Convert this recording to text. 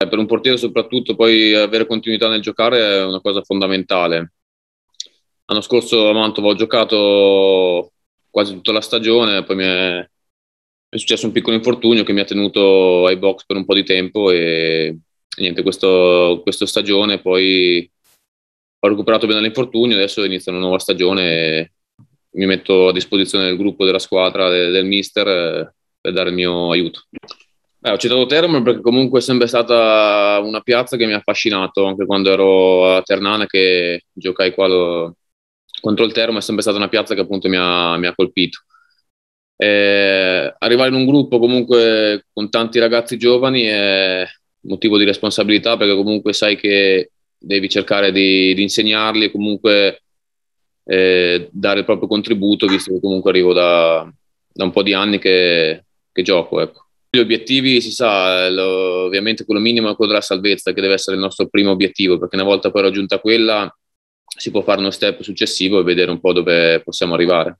Eh, per un portiere soprattutto poi avere continuità nel giocare è una cosa fondamentale. L'anno scorso a Mantova ho giocato quasi tutta la stagione, poi mi è, è successo un piccolo infortunio che mi ha tenuto ai box per un po' di tempo e niente, questo, questo stagione poi ho recuperato bene l'infortunio, adesso inizia una nuova stagione e mi metto a disposizione del gruppo, della squadra, del, del mister eh, per dare il mio aiuto. Beh, ho citato Teramo perché comunque è sempre stata una piazza che mi ha affascinato, anche quando ero a Ternana che giocai qua lo... contro il Teramo, è sempre stata una piazza che appunto mi ha, mi ha colpito. E eh, arrivare in un gruppo comunque con tanti ragazzi giovani è motivo di responsabilità perché comunque sai che devi cercare di, di insegnarli e comunque eh, dare il proprio contributo, visto che comunque arrivo da, da un po' di anni che, che gioco. Ecco gli obiettivi si sa, lo, ovviamente quello minimo è quello della salvezza, che deve essere il nostro primo obiettivo, perché una volta poi raggiunta quella si può fare uno step successivo e vedere un po' dove possiamo arrivare.